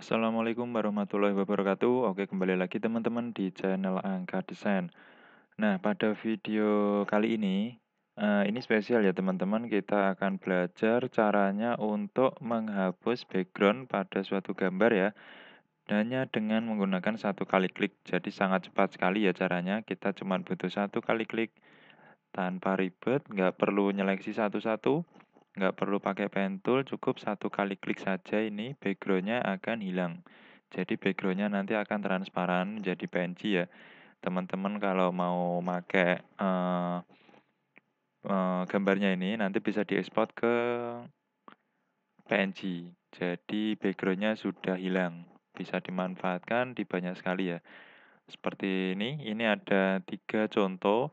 Assalamualaikum warahmatullahi wabarakatuh Oke kembali lagi teman-teman di channel Angka Desain Nah pada video kali ini uh, Ini spesial ya teman-teman Kita akan belajar caranya untuk menghapus background pada suatu gambar ya Hanya dengan menggunakan satu kali klik Jadi sangat cepat sekali ya caranya Kita cuma butuh satu kali klik Tanpa ribet, nggak perlu nyeleksi satu-satu nggak perlu pakai pen tool, cukup satu kali klik saja ini backgroundnya akan hilang. Jadi backgroundnya nanti akan transparan jadi PNG ya. Teman-teman kalau mau pakai uh, uh, gambarnya ini nanti bisa diekspor ke PNG. Jadi backgroundnya sudah hilang, bisa dimanfaatkan di banyak sekali ya. Seperti ini, ini ada tiga contoh.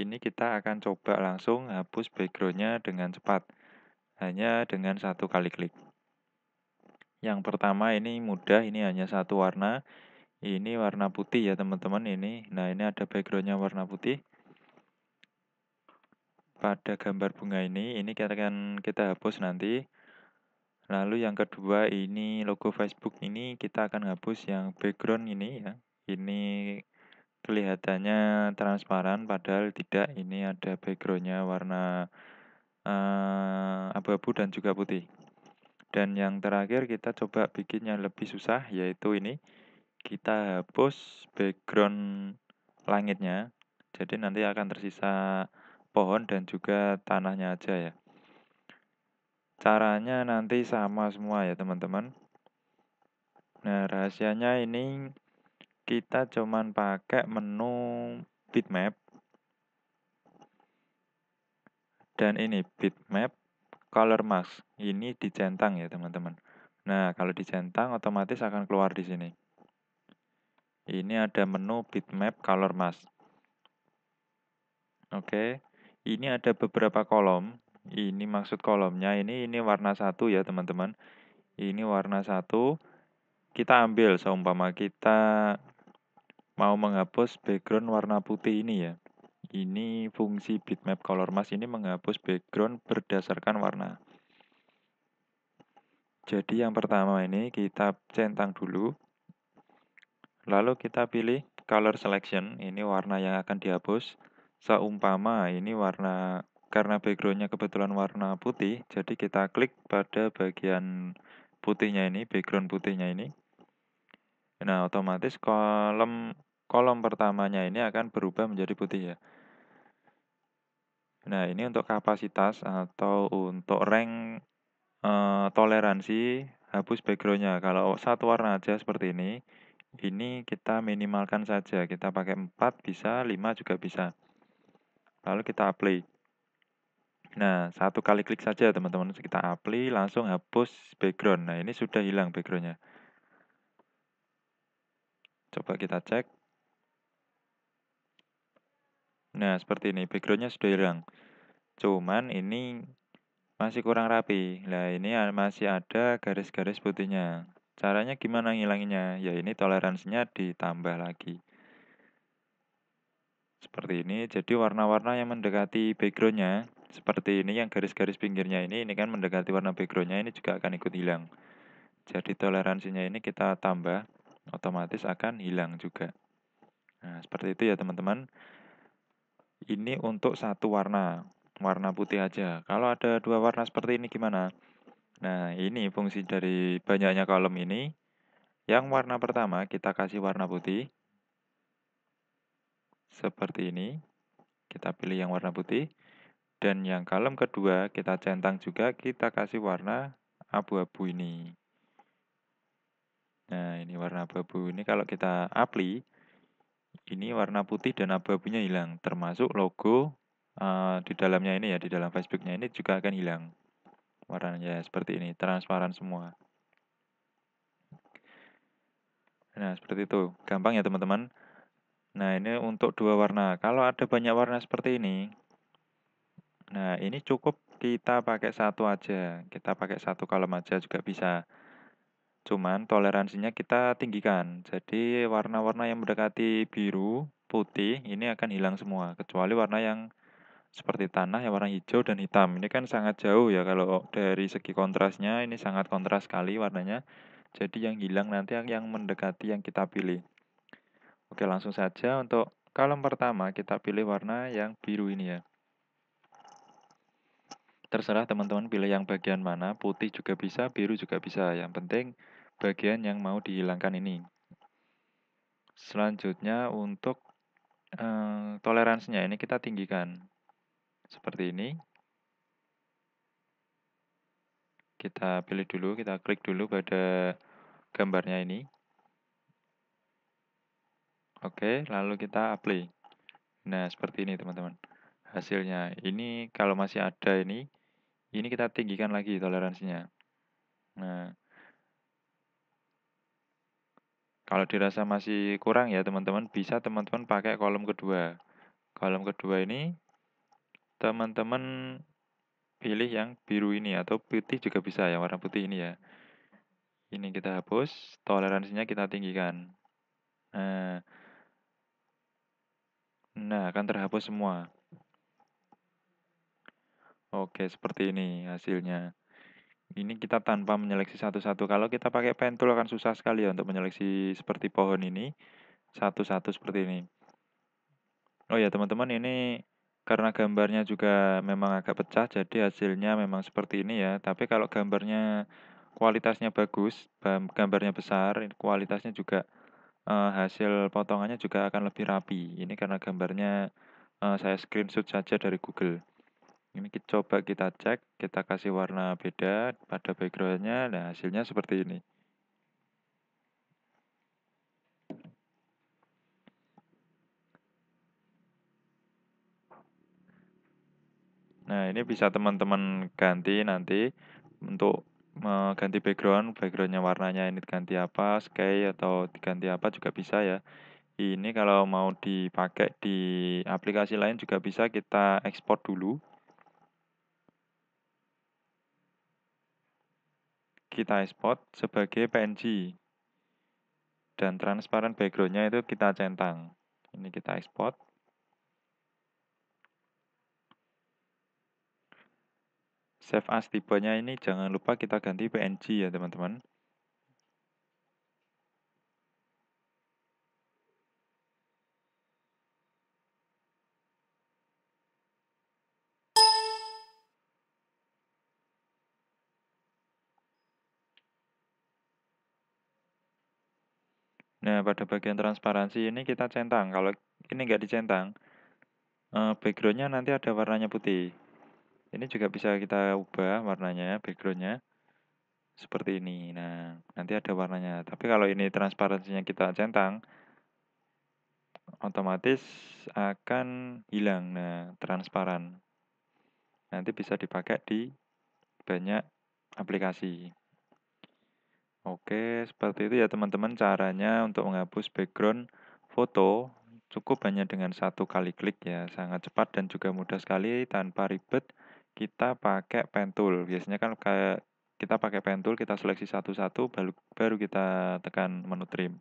Ini kita akan coba langsung hapus backgroundnya dengan cepat hanya dengan satu kali klik. Yang pertama ini mudah, ini hanya satu warna. Ini warna putih ya teman-teman ini. Nah ini ada backgroundnya warna putih. Pada gambar bunga ini, ini kita akan kita hapus nanti. Lalu yang kedua ini logo Facebook ini kita akan hapus yang background ini ya. Ini kelihatannya transparan padahal tidak. Ini ada backgroundnya warna eh, abu-abu dan juga putih. Dan yang terakhir kita coba bikin yang lebih susah yaitu ini kita hapus background langitnya. Jadi nanti akan tersisa pohon dan juga tanahnya aja ya. Caranya nanti sama semua ya teman-teman. Nah, rahasianya ini kita cuman pakai menu bitmap. Dan ini bitmap color mask. Ini dicentang ya teman-teman. Nah, kalau dicentang otomatis akan keluar di sini. Ini ada menu bitmap color mask. Oke, ini ada beberapa kolom. Ini maksud kolomnya ini ini warna satu ya teman-teman. Ini warna satu. Kita ambil seumpama kita mau menghapus background warna putih ini ya ini fungsi bitmap color mask ini menghapus background berdasarkan warna. Jadi yang pertama ini kita centang dulu. Lalu kita pilih color selection, ini warna yang akan dihapus. Seumpama ini warna karena backgroundnya kebetulan warna putih, jadi kita klik pada bagian putihnya ini, background putihnya ini. Nah, otomatis kolom kolom pertamanya ini akan berubah menjadi putih ya. Nah, ini untuk kapasitas atau untuk rank e, toleransi hapus backgroundnya. Kalau satu warna aja seperti ini, ini kita minimalkan saja. Kita pakai 4 bisa, 5 juga bisa. Lalu kita apply. Nah, satu kali klik saja teman-teman. Kita apply, langsung hapus background. Nah, ini sudah hilang backgroundnya. Coba kita cek. Nah, seperti ini. Backgroundnya sudah hilang. Cuman ini masih kurang rapi. Nah, ini masih ada garis-garis putihnya. Caranya gimana ngilanginya? Ya, ini toleransinya ditambah lagi. Seperti ini. Jadi warna-warna yang mendekati backgroundnya seperti ini yang garis-garis pinggirnya ini ini kan mendekati warna backgroundnya ini juga akan ikut hilang jadi toleransinya ini kita tambah otomatis akan hilang juga nah seperti itu ya teman-teman ini untuk satu warna, warna putih aja. Kalau ada dua warna seperti ini gimana? Nah, ini fungsi dari banyaknya kolom ini. Yang warna pertama kita kasih warna putih. Seperti ini. Kita pilih yang warna putih. Dan yang kolom kedua kita centang juga, kita kasih warna abu-abu ini. Nah, ini warna abu-abu ini kalau kita apply, ini warna putih dan abu-abunya hilang, termasuk logo uh, di dalamnya ini ya, di dalam Facebooknya ini juga akan hilang. Warnanya seperti ini, transparan semua. Nah, seperti itu. Gampang ya, teman-teman. Nah, ini untuk dua warna. Kalau ada banyak warna seperti ini, nah ini cukup kita pakai satu aja. Kita pakai satu kolom aja juga bisa. Cuman toleransinya kita tinggikan. Jadi warna-warna yang mendekati biru, putih ini akan hilang semua kecuali warna yang seperti tanah yang warna hijau dan hitam. Ini kan sangat jauh ya kalau dari segi kontrasnya ini sangat kontras sekali warnanya. Jadi yang hilang nanti yang mendekati yang kita pilih. Oke, langsung saja untuk kolom pertama kita pilih warna yang biru ini ya. Terserah teman-teman pilih yang bagian mana, putih juga bisa, biru juga bisa. Yang penting bagian yang mau dihilangkan ini. Selanjutnya untuk eh, toleransinya ini kita tinggikan seperti ini. Kita pilih dulu, kita klik dulu pada gambarnya ini. Oke, lalu kita apply. Nah, seperti ini teman-teman. Hasilnya ini kalau masih ada ini, ini kita tinggikan lagi toleransinya. Nah, kalau dirasa masih kurang ya teman-teman, bisa teman-teman pakai kolom kedua. Kolom kedua ini teman-teman pilih yang biru ini atau putih juga bisa ya, warna putih ini ya. Ini kita hapus, toleransinya kita tinggikan. Nah, nah akan terhapus semua. Oke, seperti ini hasilnya ini kita tanpa menyeleksi satu-satu. Kalau kita pakai pen tool akan susah sekali ya untuk menyeleksi seperti pohon ini satu-satu seperti ini. Oh ya teman-teman ini karena gambarnya juga memang agak pecah jadi hasilnya memang seperti ini ya. Tapi kalau gambarnya kualitasnya bagus, gambarnya besar, kualitasnya juga uh, hasil potongannya juga akan lebih rapi. Ini karena gambarnya uh, saya screenshot saja dari Google ini kita coba kita cek kita kasih warna beda pada backgroundnya nah hasilnya seperti ini nah ini bisa teman-teman ganti nanti untuk mengganti eh, background backgroundnya warnanya ini ganti apa sky atau diganti apa juga bisa ya ini kalau mau dipakai di aplikasi lain juga bisa kita ekspor dulu kita export sebagai PNG dan transparan backgroundnya itu kita centang ini kita export save as tipenya ini jangan lupa kita ganti PNG ya teman-teman Nah, pada bagian transparansi ini kita centang. Kalau ini nggak dicentang, eh, backgroundnya nanti ada warnanya putih. Ini juga bisa kita ubah warnanya, backgroundnya seperti ini. Nah, nanti ada warnanya. Tapi kalau ini transparansinya kita centang, otomatis akan hilang. Nah, transparan. Nanti bisa dipakai di banyak aplikasi. Oke, seperti itu ya teman-teman caranya untuk menghapus background foto cukup hanya dengan satu kali klik ya. Sangat cepat dan juga mudah sekali tanpa ribet. Kita pakai pen tool. Biasanya kan kayak kita pakai pen tool, kita seleksi satu-satu baru baru kita tekan menu trim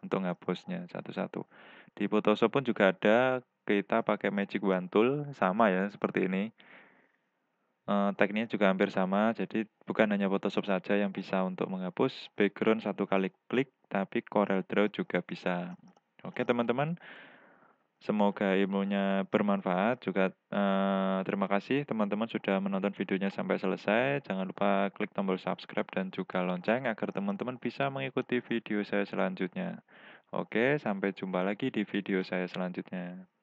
untuk menghapusnya satu-satu. Di Photoshop pun juga ada kita pakai Magic Wand tool sama ya seperti ini. Eh, tekniknya juga hampir sama, jadi bukan hanya Photoshop saja yang bisa untuk menghapus background satu kali klik, tapi Corel Draw juga bisa. Oke teman-teman, semoga ilmunya bermanfaat juga. Eh, terima kasih teman-teman sudah menonton videonya sampai selesai. Jangan lupa klik tombol subscribe dan juga lonceng agar teman-teman bisa mengikuti video saya selanjutnya. Oke, sampai jumpa lagi di video saya selanjutnya.